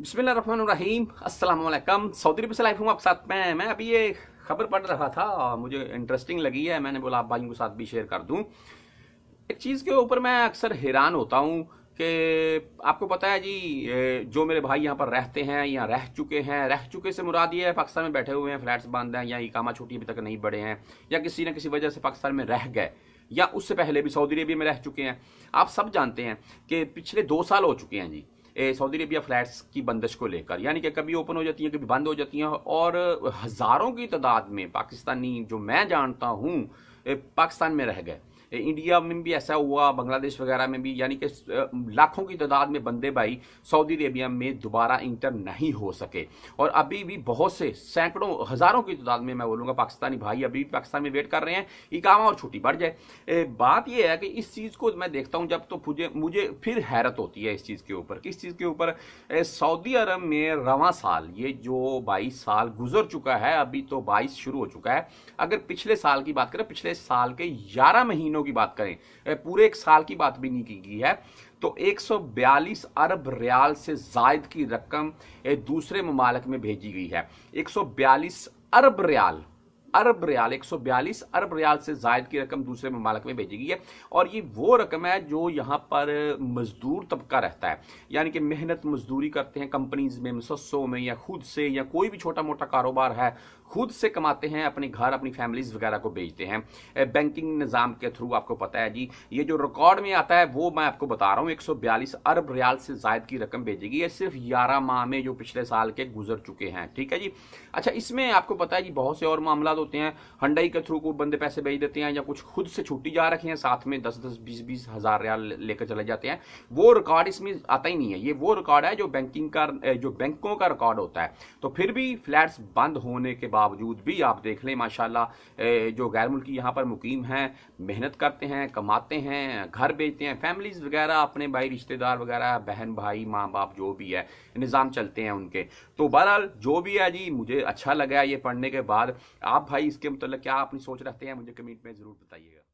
बिस्मिल्लाम असल सऊदी अरब से लाइफ हूँ आप साथ मैं मैं अभी ये खबर पढ़ रहा था और मुझे इंटरेस्टिंग लगी है मैंने बोला आप भाइयों के साथ भी शेयर कर दूँ एक चीज़ के ऊपर मैं अक्सर हैरान होता हूँ कि आपको पता है जी जो मेरे भाई यहाँ पर रहते हैं या रह चुके हैं रह चुके से मुराद ये है पाकिस्तान में बैठे हुए हैं फ्लैट्स बंद हैं या इकामा छोटी अभी तक नहीं बढ़े हैं या किसी न किसी वजह से पाकिस्तान में रह गए या उससे पहले भी सऊदी अरबिया में रह चुके हैं आप सब जानते हैं कि पिछले दो साल हो चुके हैं जी सऊदी अरबिया फ्लैट्स की बंदिश को लेकर यानी कि कभी ओपन हो जाती हैं कभी बंद हो जाती हैं और हज़ारों की तादाद में पाकिस्तानी जो मैं जानता हूँ पाकिस्तान में रह गए इंडिया में भी ऐसा हुआ बांग्लादेश वगैरह में भी यानी कि लाखों की तादाद में बंदे भाई सऊदी अरेबिया में दोबारा इंटर नहीं हो सके और अभी भी बहुत से सैकड़ों हज़ारों की तादाद में मैं बोलूँगा पाकिस्तानी भाई अभी भी पाकिस्तान में वेट कर रहे हैं इकामा और छुट्टी बढ़ जाए बात यह है कि इस चीज़ को मैं देखता हूँ जब तो मुझे मुझे फिर हैरत होती है इस चीज़ के ऊपर किस चीज़ के ऊपर सऊदी अरब में रवा साल ये जो बाईस साल गुजर चुका है अभी तो बाईस शुरू हो चुका है अगर पिछले साल की बात करें पिछले साल के ग्यारह महीनों दिनों की बात करें पूरे एक साल की बात भी नहीं की गई है तो 142 अरब रियाल से जायद की रकम दूसरे ममालक में भेजी गई है 142 अरब रियाल अरब रियाल 142 अरब रियाल से जायद की रकम दूसरे ममालक में भेजी गई है और ये वो रकम है जो यहाँ पर मजदूर तबका रहता है यानी कि मेहनत मजदूरी करते हैं कंपनीज में मुसस्सों में या खुद से या कोई भी छोटा मोटा कारोबार है खुद से कमाते हैं अपने घर अपनी फैमिलीज वगैरह को भेजते हैं बैंकिंग निज़ाम के थ्रू आपको पता है जी ये जो रिकॉर्ड में आता है वो मैं आपको बता रहा हूँ 142 अरब रियाल से जायद की रकम भेजेगी ये सिर्फ ग्यारह माह में जो पिछले साल के गुजर चुके हैं ठीक है जी अच्छा इसमें आपको पता है जी बहुत से और मामला तो होते हैं हंडाई के थ्रू को बंदे पैसे भेज देते हैं या कुछ खुद से छुट्टी जा रखे हैं साथ में दस दस बीस बीस हजार रियाल लेकर चले जाते हैं वो रिकॉर्ड इसमें आता ही नहीं है ये वो रिकॉर्ड है जो बैंकिंग का जो बैंकों का रिकॉर्ड होता है तो फिर भी फ्लैट्स बंद होने के बावजूद भी आप देख लें माशाल्लाह जो गैर मुल्की यहाँ पर मुकीम हैं मेहनत करते हैं कमाते हैं घर बेचते हैं फैमिलीज वगैरह अपने भाई रिश्तेदार वगैरह बहन भाई माँ बाप जो भी है निज़ाम चलते हैं उनके तो बहरहाल जो भी है जी मुझे अच्छा लगा ये पढ़ने के बाद आप भाई इसके मतलब क्या अपनी सोच रखते हैं मुझे कमेंट में ज़रूर बताइएगा